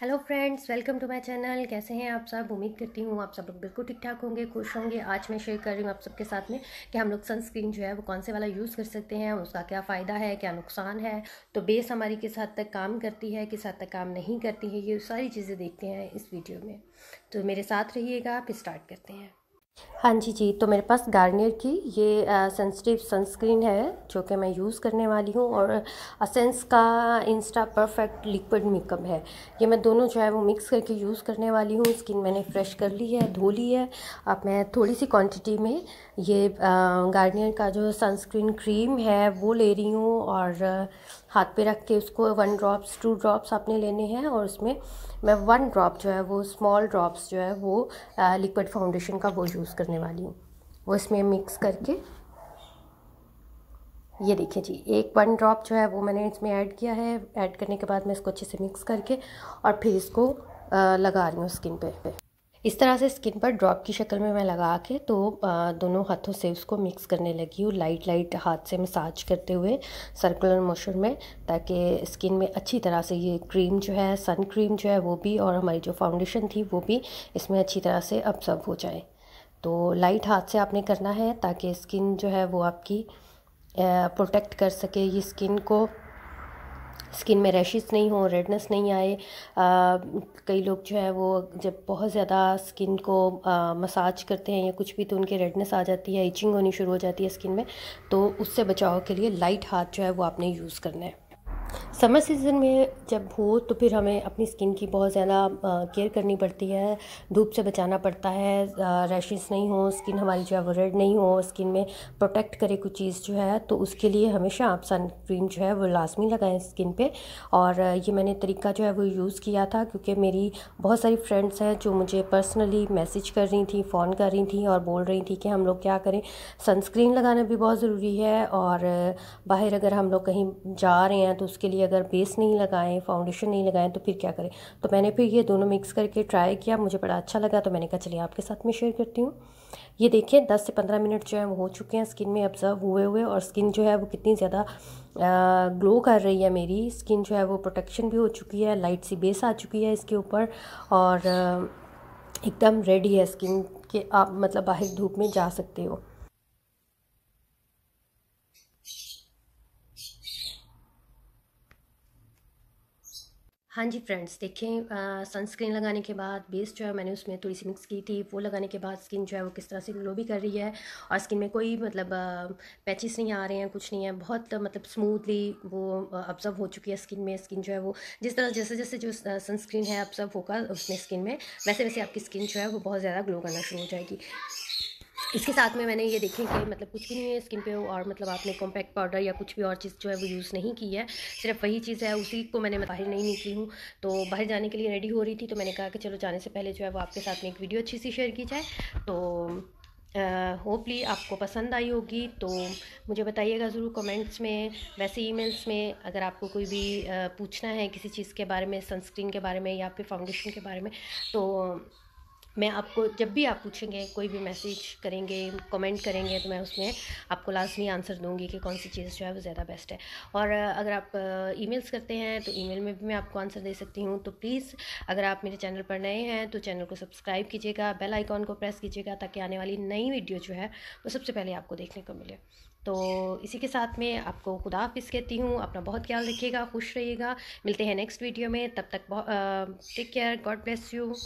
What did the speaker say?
hello friends welcome to my channel कैसे हैं आप सब उम्मीद करती हूँ आप सब लोग बिल्कुल ठीक ठाक होंगे खुश होंगे आज मैं शेयर कर रही हूँ आप सबके साथ में कि हम लोग सनस्क्रीन जो है वो कौन से वाला यूज़ कर सकते हैं उसका क्या फ़ायदा है क्या नुकसान है तो बेस हमारी किस हद तक काम करती है किस हद तक काम नहीं करती है ये सारी चीज़ें देखते हैं इस वीडियो में तो मेरे साथ रहिएगा आप स्टार्ट करते हैं हाँ जी जी तो मेरे पास गार्नियर की ये सेंसिटिव सनस्क्रीन है जो कि मैं यूज़ करने वाली हूँ और असेंस का इंस्टा परफेक्ट लिक्विड मेकअप है ये मैं दोनों जो है वो मिक्स करके यूज़ करने वाली हूँ स्किन मैंने फ्रेश कर ली है धो ली है अब मैं थोड़ी सी क्वांटिटी में ये गार्नियर का जो सनस्क्रीन क्रीम है वो ले रही हूँ और हाथ पे रख के उसको वन ड्रॉप्स टू ड्रॉप्स आपने लेने हैं और उसमें मैं वन ड्रॉप जो है वो स्मॉल ड्रॉप्स जो है वो लिक्विड फाउंडेशन का वो यूज़ यूज़ करने वाली हूँ वो इसमें मिक्स करके ये देखिए जी एक वन ड्रॉप जो है वो मैंने इसमें ऐड किया है ऐड करने के बाद मैं इसको अच्छे से मिक्स करके और फिर इसको लगा रही हूँ स्किन पे इस तरह से स्किन पर ड्रॉप की शक्ल में मैं लगा के तो दोनों हाथों से उसको मिक्स करने लगी हूँ लाइट लाइट हाथ से मसाज करते हुए सर्कुलर मोशन में ताकि स्किन में अच्छी तरह से ये क्रीम जो है सन क्रीम जो है वो भी और हमारी जो फाउंडेशन थी वो भी इसमें अच्छी तरह से अब्सर्व हो जाए तो लाइट हाथ से आपने करना है ताकि स्किन जो है वो आपकी प्रोटेक्ट कर सके ये स्किन को स्किन में रैशेस नहीं हो रेडनेस नहीं आए आ, कई लोग जो है वो जब बहुत ज़्यादा स्किन को आ, मसाज करते हैं या कुछ भी तो उनके रेडनेस आ जाती है इचिंग होनी शुरू हो जाती है स्किन में तो उससे बचाव के लिए लाइट हाथ जो है वो आपने यूज़ करना है समर सीज़न में जब हो तो फिर हमें अपनी स्किन की बहुत ज़्यादा केयर करनी पड़ती है धूप से बचाना पड़ता है रैशेस नहीं हो स्किन हमारी जो है वो रेड नहीं हो स्किन में प्रोटेक्ट करे कुछ चीज़ जो है तो उसके लिए हमेशा आप सन क्रीम जो है वो लाजमी लगाएं स्किन पे और ये मैंने तरीका जो है वो यूज़ किया था क्योंकि मेरी बहुत सारी फ्रेंड्स हैं जो मुझे पर्सनली मैसेज कर रही थी फ़ोन कर रही थी और बोल रही थी कि हम लोग क्या करें सनस्क्रीन लगाना भी बहुत ज़रूरी है और बाहर अगर हम लोग कहीं जा रहे हैं तो उसके लिए अगर बेस नहीं लगाएं फाउंडेशन नहीं लगाएं तो फिर क्या करें तो मैंने फिर ये दोनों मिक्स करके ट्राई किया मुझे बड़ा अच्छा लगा तो मैंने कहा चलिए आपके साथ में शेयर करती हूँ ये देखिए 10 से 15 मिनट जो है वो हो चुके हैं स्किन में ऑब्जर्व हुए हुए और स्किन जो है वो कितनी ज़्यादा ग्लो कर रही है मेरी स्किन जो है वो प्रोटेक्शन भी हो चुकी है लाइट सी बेस आ चुकी है इसके ऊपर और एकदम रेडी है स्किन कि आप मतलब बाहर धूप में जा सकते हो हाँ जी फ्रेंड्स देखें सनस्क्रीन लगाने के बाद बेस जो है मैंने उसमें थोड़ी सी मिक्स की थी वो लगाने के बाद स्किन जो है वो किस तरह से ग्लो भी कर रही है और स्किन में कोई मतलब पैचेस नहीं आ रहे हैं कुछ नहीं है बहुत मतलब स्मूथली वो ऑब्जर्व हो चुकी है स्किन में स्किन जो है वो जिस तरह जैसे जैसे जो सनस्क्रीन है ऑब्जर्व होगा उसमें स्किन में वैसे वैसे आपकी स्किन जो है वो बहुत ज़्यादा ग्लो करना शुरू हो जाएगी इसके साथ में मैंने ये देखें कि मतलब कुछ भी नहीं है स्किन पे और मतलब आपने कॉम्पैक्ट पाउडर या कुछ भी और चीज़ जो है वो यूज़ नहीं की है सिर्फ वही चीज़ है उसी को मैंने बाहर नहीं निकली हूँ तो बाहर जाने के लिए रेडी हो रही थी तो मैंने कहा कि चलो जाने से पहले जो है वो आपके साथ में एक वीडियो अच्छी सी शेयर की जाए तो होपली uh, आपको पसंद आई होगी तो मुझे बताइएगा ज़रूर कमेंट्स में वैसे ईमेल्स में अगर आपको कोई भी uh, पूछना है किसी चीज़ के बारे में सनस्क्रीन के बारे में या फिर फाउंडेशन के बारे में तो मैं आपको जब भी आप पूछेंगे कोई भी मैसेज करेंगे कमेंट करेंगे तो मैं उसमें आपको लाजमी आंसर दूंगी कि कौन सी चीज़ जो है वो ज़्यादा बेस्ट है और अगर आप ईमेल्स करते हैं तो ईमेल में भी मैं आपको आंसर दे सकती हूँ तो प्लीज़ अगर आप मेरे चैनल पर नए हैं तो चैनल को सब्सक्राइब कीजिएगा बेल आइकॉन को प्रेस कीजिएगा ताकि आने वाली नई वीडियो जो है वो सबसे पहले आपको देखने को मिले तो इसी के साथ में आपको खुदा हाफिज़ कहती हूँ अपना बहुत ख्याल रखिएगा खुश रहिएगा मिलते हैं नेक्स्ट वीडियो में तब तक take care God bless you